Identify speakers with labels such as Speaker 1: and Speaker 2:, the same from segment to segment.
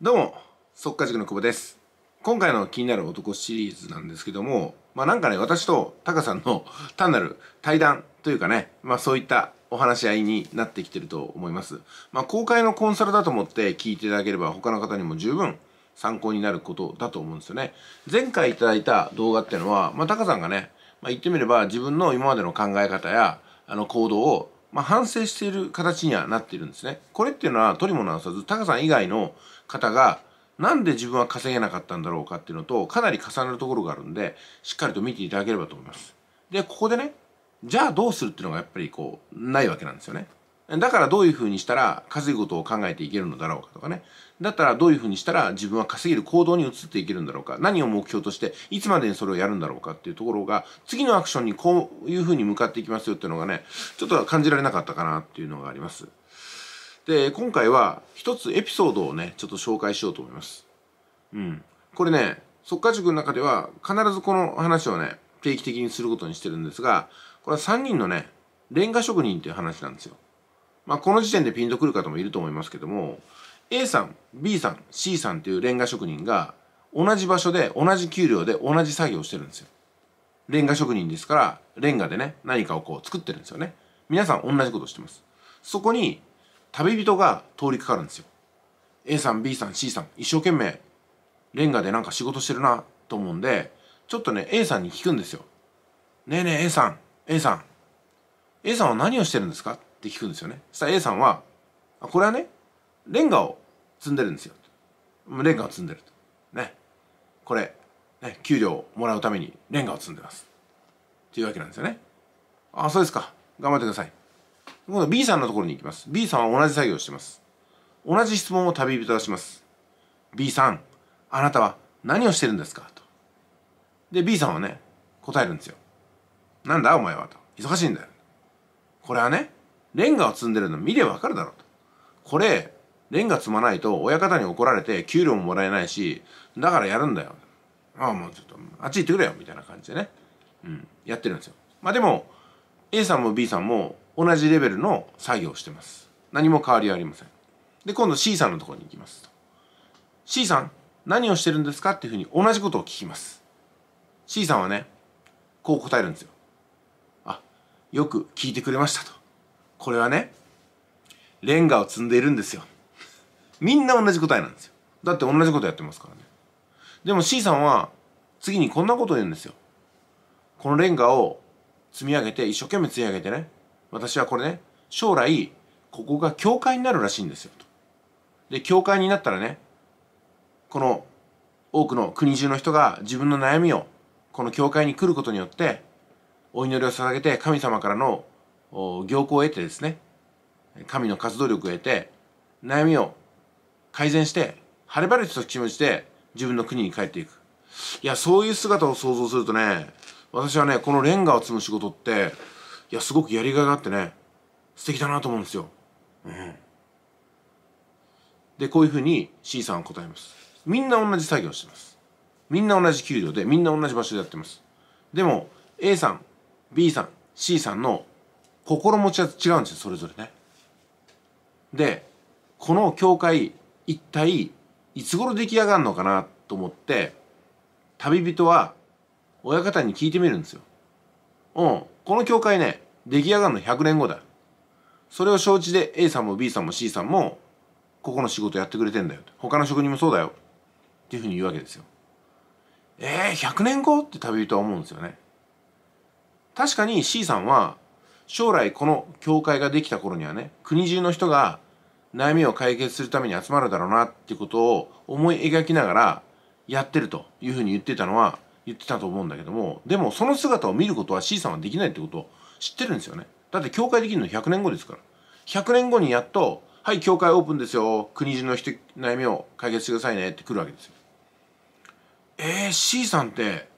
Speaker 1: どうも、速稼塾の久保です。今回の気になる男シリーズなんですけども、まあなんかね、私とタカさんの 単なる対談というかね、まあそういったお話し合いになってきてると思います。まあ公開のコンサルだと思って聞いていただければ他の方にも十分参考になることだと思うんですよね。前回いただいた動画っていうのは、まあタカさんがね、まあ言ってみれば自分の今までの考え方やあの行動をまあ、反省している形にはなっているんですね。これっていうのは取りも直さず、タカさん以外の方がなんで自分は稼げなかったんだろうかっていうのとかなり重なるところがあるんでしっかりと見ていただければと思います。でここでねじゃあどうするっていうのがやっぱりこうないわけなんですよね。だからどういうふうにしたら稼ぐことを考えていけるのだろうかとかね。だったらどういうふうにしたら自分は稼げる行動に移っていけるんだろうか。何を目標としていつまでにそれをやるんだろうかっていうところが次のアクションにこういうふうに向かっていきますよっていうのがね、ちょっと感じられなかったかなっていうのがあります。で今回は一つエピソードをねちょっと紹介しようと思いますうんこれね速稼塾の中では必ずこの話をね定期的にすることにしてるんですがこれは3人のねレンガ職人っていう話なんですよまあこの時点でピンとくる方もいると思いますけども A さん B さん C さんっていうレンガ職人が同じ場所で同じ給料で同じ作業をしてるんですよレンガ職人ですからレンガでね何かをこう作ってるんですよね皆さん同じことしてますそこに旅人が通りかかるんですよ A さん B さん C さん一生懸命レンガでなんか仕事してるなと思うんでちょっとね A さんに聞くんですよねえねえ A さん A さん A さんは何をしてるんですかって聞くんですよねそしたら A さんはこれはねレンガを積んでるんですよレンガを積んでるとねこれね給料をもらうためにレンガを積んでますというわけなんですよねああそうですか頑張ってください今度 B さんのところに行きます。B さんは同じ作業をしてます。同じ質問を旅人出します。B さん、あなたは何をしてるんですかと。で、B さんはね、答えるんですよ。なんだお前はと。忙しいんだよ。これはね、レンガを積んでるの見ればわかるだろうと。これ、レンガ積まないと親方に怒られて給料ももらえないし、だからやるんだよ。ああ、もうちょっと、あっち行ってくれよ、みたいな感じでね。うん、やってるんですよ。まあでも、A さんも B さんも同じレベルの作業をしてます何も変わりありませんで今度 C さんのところに行きますと C さん何をしてるんですかっていうふうに同じことを聞きます C さんはねこう答えるんですよあよく聞いてくれましたとこれはねレンガを積んでいるんですよみんな同じ答えなんですよだって同じことやってますからねでも C さんは次にこんなことを言うんですよこのレンガを積み上げて一生懸命積み上げてね私はこれね将来ここが教会になるらしいんですよと。で教会になったらねこの多くの国中の人が自分の悩みをこの教会に来ることによってお祈りを捧げて神様からの行幸を得てですね神の活動力を得て悩みを改善して晴れ晴れと気持ちで自分の国に帰っていくいやそういう姿を想像するとね私はねこのレンガを積む仕事っていやすごくやりがいがあってね素敵だなと思うんですよ。うん、でこういうふうに C さんは答えます。みんな同じ作業してます。みんな同じ給料でみんな同じ場所でやってます。でも A さん B さん C さんの心持ちは違うんですよそれぞれね。でこの教会一体いつ頃出来上がるのかなと思って旅人は親方に聞いてみるんですよ。うんこの教会ね、出来上がるの100年後だ。それを承知で A さんも B さんも C さんも、ここの仕事やってくれてんだよ。他の職人もそうだよ。っていうふうに言うわけですよ。えー、100年後って旅人は思うんですよね。確かに C さんは、将来この教会ができた頃にはね、国中の人が悩みを解決するために集まるだろうなってことを思い描きながらやってるというふうに言ってたのは、言ってたと思うんだけどもでもその姿を見ることは C さんはできないってことを知ってるんですよねだって教会できるの100年後ですから100年後にやっと「はい教会オープンですよ国中の人悩みを解決してくださいね」って来るわけですよえー、C さんって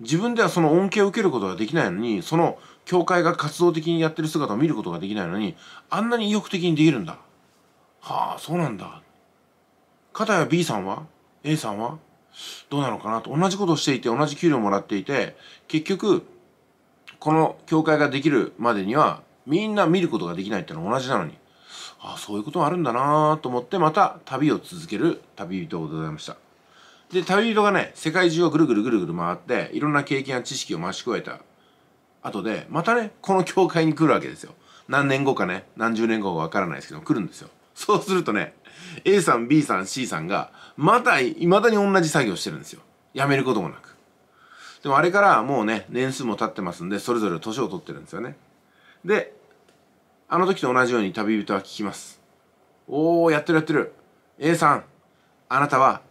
Speaker 1: 自分ではその恩恵を受けることができないのにその教会が活動的にやってる姿を見ることができないのにあんなに意欲的にできるんだはあそうなんだ片や B さんは A さんはどうなのかなと同じことをしていて同じ給料もらっていて結局この教会ができるまでにはみんな見ることができないってのは同じなのにああそういうこともあるんだなと思ってまた旅を続ける旅人でございましたで旅人がね世界中をぐるぐるぐるぐる回っていろんな経験や知識を増し加えた後でまたねこの教会に来るわけですよ何年後かね何十年後かわからないですけど来るんですよそうするとね A さん B さん C さんがまたいまだに同じ作業してるんですよやめることもなくでもあれからもうね年数も経ってますんでそれぞれ年を取ってるんですよねであの時と同じように旅人は聞きますおおやってるやってる A さんあなたは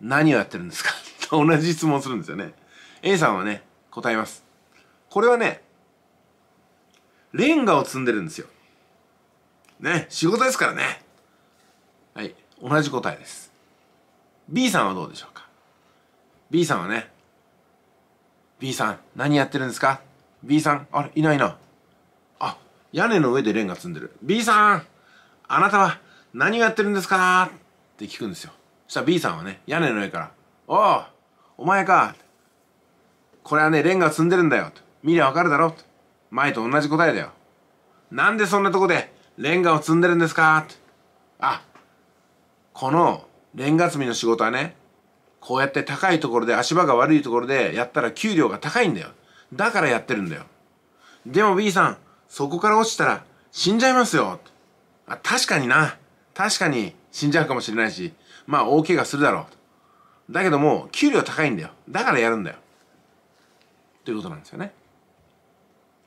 Speaker 1: 何をやってるんですかと 同じ質問するんですよね A さんはね答えますこれはねレンガを積んでるんですよね仕事ですからねはい同じ答えです B さんはどうでしょうか B さんはね B さん何やってるんですか B さんあれいないなあ屋根の上でレンガ積んでる B さんあなたは何をやってるんですかって聞くんですよそしたら B さんはね屋根の上から「おおお前かこれはねレンガ積んでるんだよ」と見りゃわかるだろと前と同じ答えだよなんでそんなとこでレンガを積んでるんですかあこのレンガ積みの仕事はねこうやって高いところで足場が悪いところでやったら給料が高いんだよだからやってるんだよでも B さんそこから落ちたら死んじゃいますよあ確かにな確かに死んじゃうかもしれないしまあ大怪我するだろうだけども給料高いんだよだからやるんだよということなんですよね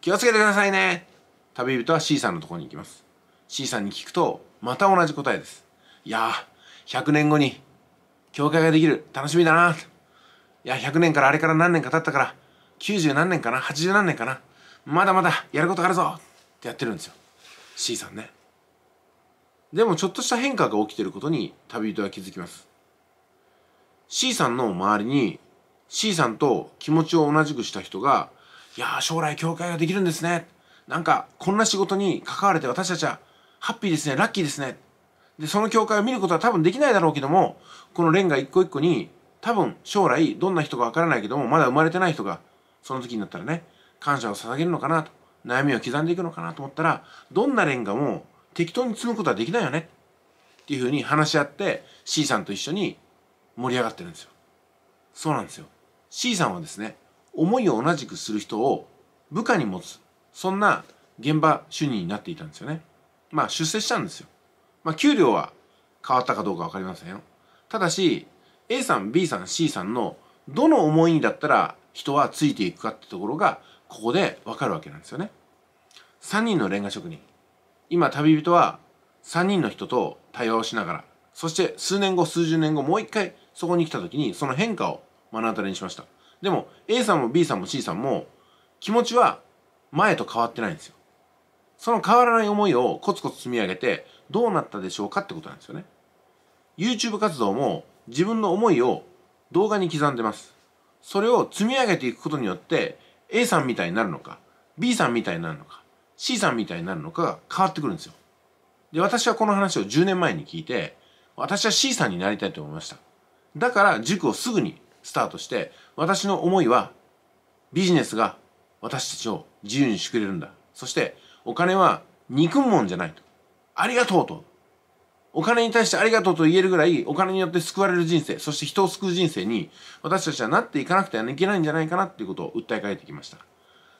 Speaker 1: 気をつけてくださいね旅人は C さんのところに行きます C さんに聞くとまた同じ答えですいや100年後に教会ができる楽しみだないや100年からあれから何年か経ったから90何年かな80何年かなまだまだやることあるぞってやってるんですよ C さんねでもちょっとした変化が起きてることに旅人は気づきます C さんの周りに C さんと気持ちを同じくした人が「いや将来教会ができるんですね」なんかこんな仕事に関われて私たちはハッピーですねラッキーですねで、その教会を見ることは多分できないだろうけども、このレンガ一個一個に、多分将来どんな人かわからないけども、まだ生まれてない人が、その時になったらね、感謝を捧げるのかなと、悩みを刻んでいくのかなと思ったら、どんなレンガも適当に積むことはできないよね。っていうふうに話し合って C さんと一緒に盛り上がってるんですよ。そうなんですよ。C さんはですね、思いを同じくする人を部下に持つ、そんな現場主任になっていたんですよね。まあ出世したんですよ。まあ、給料は変わったかどうか分かりませんよ。ただし、A さん、B さん、C さんのどの思いにだったら人はついていくかってところが、ここで分かるわけなんですよね。3人のレンガ職人。今、旅人は3人の人と対話をしながら、そして数年後、数十年後、もう一回そこに来た時に、その変化を目の当たりにしました。でも、A さんも B さんも C さんも、気持ちは前と変わってないんですよ。その変わらない思いをコツコツ積み上げてどうなったでしょうかってことなんですよね YouTube 活動も自分の思いを動画に刻んでますそれを積み上げていくことによって A さんみたいになるのか B さんみたいになるのか C さんみたいになるのかが変わってくるんですよで私はこの話を10年前に聞いて私は C さんになりたいと思いましただから塾をすぐにスタートして私の思いはビジネスが私たちを自由にしてくれるんだそしてお金は憎むもんじゃないと。ありがとうと。お金に対してありがとうと言えるぐらい、お金によって救われる人生、そして人を救う人生に、私たちはなっていかなくてはいけないんじゃないかなっていうことを訴えかけてきました。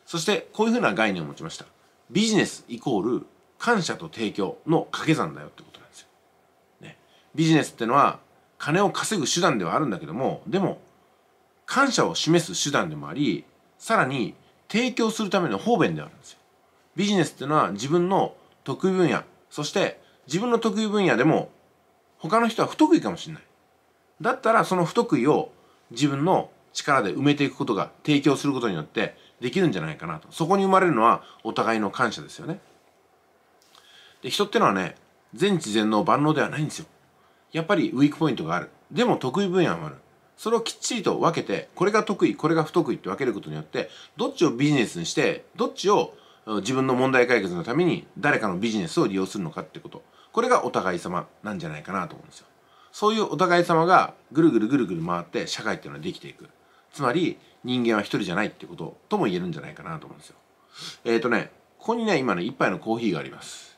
Speaker 1: そして、こういうふうな概念を持ちました。ビジネスイコール、感謝と提供の掛け算だよってことなんですよ。ね。ビジネスってのは、金を稼ぐ手段ではあるんだけども、でも、感謝を示す手段でもあり、さらに、提供するための方便であるんですよ。ビジネスっていうのは自分の得意分野、そして自分の得意分野でも他の人は不得意かもしれない。だったらその不得意を自分の力で埋めていくことが提供することによってできるんじゃないかなと。そこに生まれるのはお互いの感謝ですよね。で、人ってのはね、全知全能万能ではないんですよ。やっぱりウィークポイントがある。でも得意分野もある。それをきっちりと分けて、これが得意、これが不得意って分けることによって、どっちをビジネスにして、どっちを自分の問題解決のために誰かのビジネスを利用するのかってことこれがお互い様なんじゃないかなと思うんですよそういうお互い様がぐるぐるぐるぐる回って社会っていうのはできていくつまり人間は一人じゃないってこととも言えるんじゃないかなと思うんですよえっ、ー、とねここにね今ね一杯のコーヒーがあります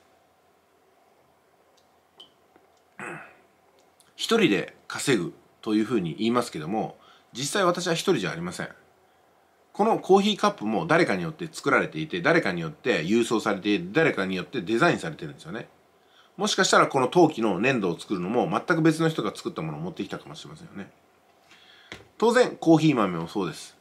Speaker 1: 一人で稼ぐというふうに言いますけども実際私は一人じゃありませんこのコーヒーカップも誰かによって作られていて、誰かによって郵送されていて、誰かによってデザインされてるんですよね。もしかしたらこの陶器の粘土を作るのも全く別の人が作ったものを持ってきたかもしれませんよね。当然、コーヒー豆もそうです。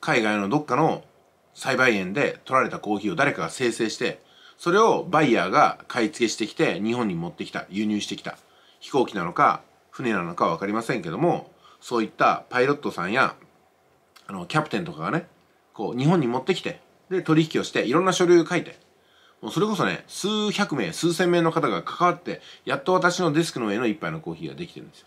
Speaker 1: 海外のどっかの栽培園で取られたコーヒーを誰かが生成して、それをバイヤーが買い付けしてきて日本に持ってきた、輸入してきた。飛行機なのか船なのかわかりませんけども、そういったパイロットさんやあのキャプテンとかがねこう日本に持ってきてで取引をしていろんな書類を書いてもうそれこそね数百名数千名の方が関わってやっと私のデスクの上の一杯のコーヒーができてるんですよ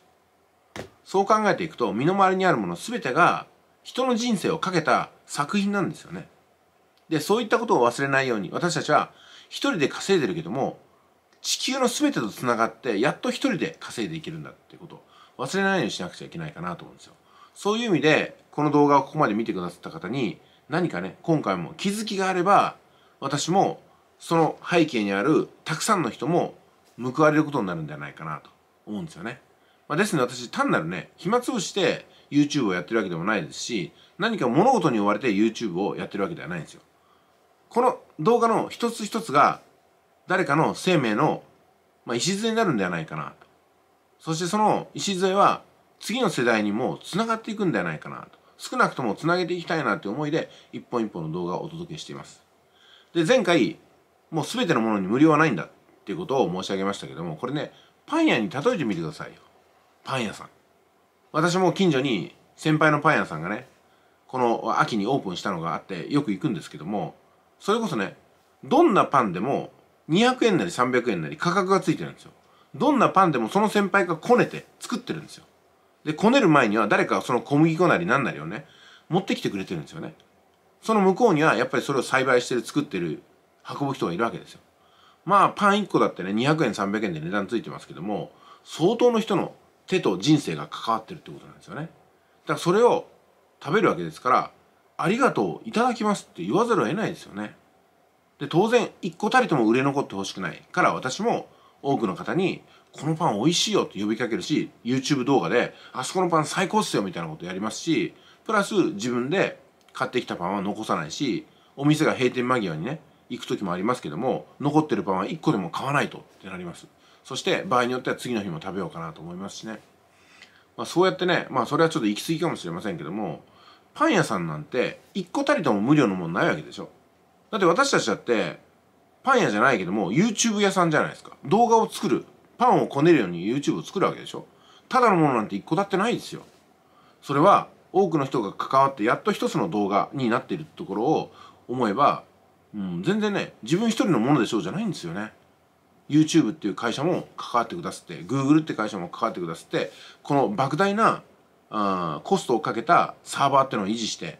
Speaker 1: そう考えていくと身の回りにあるもの全てが人の人生をかけた作品なんですよねでそういったことを忘れないように私たちは一人で稼いでるけども地球の全てと繋がってやっと一人で稼いでいけるんだってことを忘れないようにしなくちゃいけないかなと思うんですよそういう意味でこの動画をここまで見てくださった方に何かね今回も気づきがあれば私もその背景にあるたくさんの人も報われることになるんじゃないかなと思うんですよね。まあ、ですので私単なるね暇つぶして YouTube をやってるわけでもないですし何か物事に追われて YouTube をやってるわけではないんですよ。この動画の一つ一つが誰かの生命の、まあ、礎になるんではないかなと。そしてその礎は次の世代にもつながっていくんではないかなと少なくともつなげていきたいなって思いで一本一本の動画をお届けしていますで前回もう全てのものに無料はないんだっていうことを申し上げましたけどもこれねパン屋に例えてみてくださいよパン屋さん私も近所に先輩のパン屋さんがねこの秋にオープンしたのがあってよく行くんですけどもそれこそねどんなパンでも200円なり300円なり価格がついてるんですよどんなパンでもその先輩がこねて作ってるんですよでこねる前には誰かその小麦粉なり何なりをね持ってきてくれてるんですよねその向こうにはやっぱりそれを栽培してる作ってる運ぶ人がいるわけですよまあパン1個だってね200円300円で値段ついてますけども相当の人の手と人生が関わってるってことなんですよねだからそれを食べるわけですからありがとういただきますって言わざるを得ないですよねで当然一個たりとも売れ残ってほしくないから私も多くの方にこのパン美味しいよって呼びかけるし YouTube 動画であそこのパン最高っすよみたいなことやりますしプラス自分で買ってきたパンは残さないしお店が閉店間際にね行く時もありますけども残ってるパンは1個でも買わないとってなりますそして場合によっては次の日も食べようかなと思いますしね、まあ、そうやってねまあそれはちょっと行き過ぎかもしれませんけどもパン屋さんなんて1個たりとも無料のもんないわけでしょだって私たちだってパン屋じゃないけども YouTube 屋さんじゃないですか動画を作るパンをこねるように YouTube を作るわけでしょただのものなんて一個だってないですよそれは多くの人が関わってやっと一つの動画になっているところを思えば、うん、全然ね自分一人のものでしょうじゃないんですよね YouTube っていう会社も関わってくださって Google って会社も関わってくださってこの莫大なあコストをかけたサーバーっていうのを維持して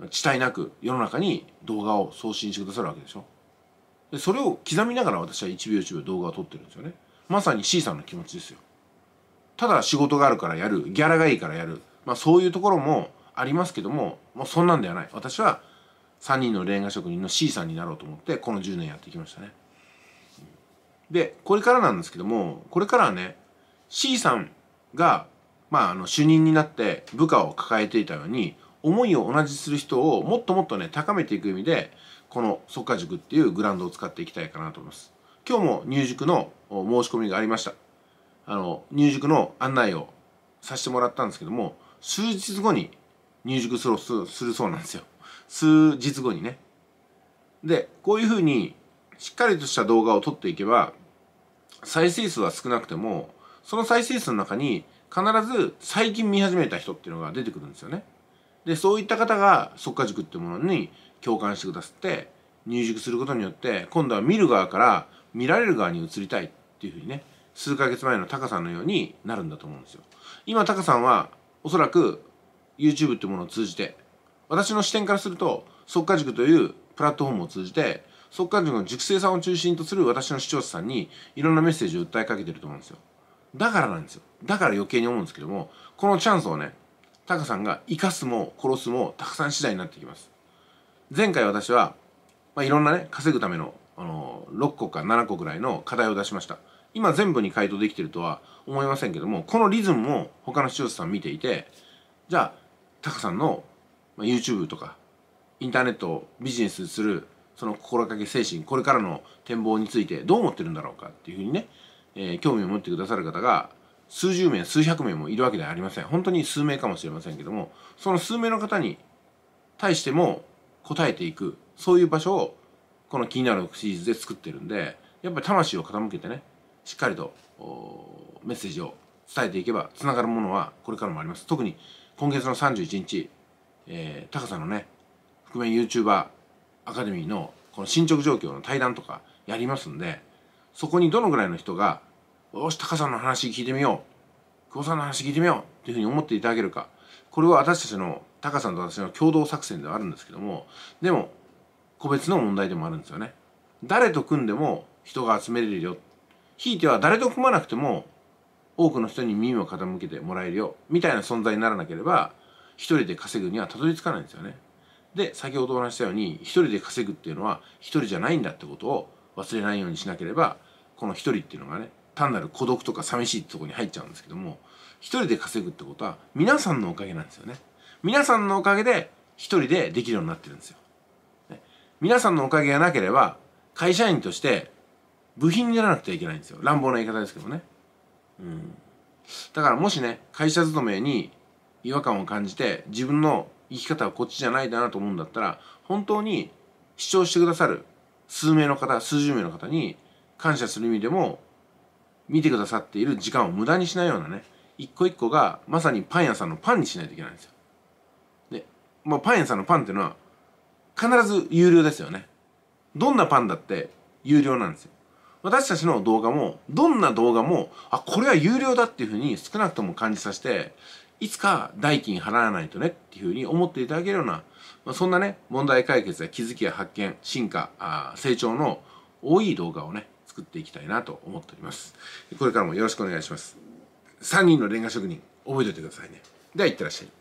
Speaker 1: 遅滞なく世の中に動画を送信してくださるわけでしょでそれを刻みながら私は1秒1秒動画を撮ってるんですよねまさに C さんの気持ちですよただ仕事があるからやるギャラがいいからやるまあそういうところもありますけどももうそんなんではない私は3人のレンガ職人の C さんになろうと思ってこの10年やってきましたねでこれからなんですけどもこれからはね C さんがまあ、あの主任になって部下を抱えていたように思いを同じする人をもっともっとね高めていく意味でこの速稼塾っていうグラウンドを使っていきたいかなと思います今日も入塾の申し込みがありましたあの入塾の案内をさせてもらったんですけども数日後に入塾するするそうなんですよ数日後にねでこういうふうにしっかりとした動画を撮っていけば再生数は少なくてもその再生数の中に必ず最近見始めた人っていうのが出てくるんですよね。でそういった方が速化塾っていうものに共感してくださって入塾することによって今度は見る側から見られる側に移りたいっていうふうにね数ヶ月前のタカさんのようになるんだと思うんですよ。今タカさんはおそらく YouTube ってものを通じて私の視点からすると速稼塾というプラットフォームを通じて速稼塾の塾生さんを中心とする私の視聴者さんにいろんなメッセージを訴えかけてると思うんですよ。だからなんですよ。だから余計に思うんですけどもこのチャンスをねタカさんが生かすも殺すもたくさん次第になってきます。前回私は、まあ、いろんなね稼ぐためのあの6個か7個ぐらいの課題を出しました今全部に回答できてるとは思いませんけどもこのリズムも他の視聴者さん見ていてじゃあタカさんの YouTube とかインターネットをビジネスするその心掛け精神これからの展望についてどう思ってるんだろうかっていうふうにね、えー、興味を持ってくださる方が数十名数百名もいるわけではありません本当に数名かもしれませんけどもその数名の方に対しても答えていくそういう場所をこの「気になる」シリーズで作ってるんでやっぱり魂を傾けてねしっかりとメッセージを伝えていけばつながるものはこれからもあります特に今月の31日、えー、高さのね覆面 YouTuber アカデミーのこの進捗状況の対談とかやりますんでそこにどのぐらいの人が「よし高さんの話聞いてみよう久保さんの話聞いてみよう」っていうふうに思っていただけるかこれは私たちのタカさんと私の共同作戦ではあるんですけどもでも個別の問題でもあるんですよね。誰と組んでも人が集めれるよひいては誰と組まなくても多くの人に耳を傾けてもらえるよみたいな存在にならなければ一人で稼ぐにはたどり着かないんですよね。で先ほどお話したように一人で稼ぐっていうのは一人じゃないんだってことを忘れないようにしなければこの一人っていうのがね単なる孤独とか寂しいってとこに入っちゃうんですけども一人で稼ぐってことは皆さんのおかげなんですよね皆さんのおかげで一人でできるようになってるんですよ、ね、皆さんのおかげがなければ会社員として部品にならなくてはいけないんですよ乱暴な言い方ですけどねうんだからもしね会社勤めに違和感を感じて自分の生き方はこっちじゃないだなと思うんだったら本当に主張してくださる数名の方数十名の方に感謝する意味でも見てくださっている時間を無駄にしないようなね一個一個がまさにパン屋さんのパンにしないといけないんですよ。で、まあ、パン屋さんのパンっていうのは必ず有料ですよね。どんなパンだって有料なんですよ。私たちの動画もどんな動画もあこれは有料だっていうふうに少なくとも感じさせていつか代金払わないとねっていうふうに思っていただけるような、まあ、そんなね問題解決や気づきや発見進化あ成長の多い動画をね作っていきたいなと思っておりますこれからもよろしくお願いします3人のレンガ職人覚えておいてくださいねではいってらっしゃい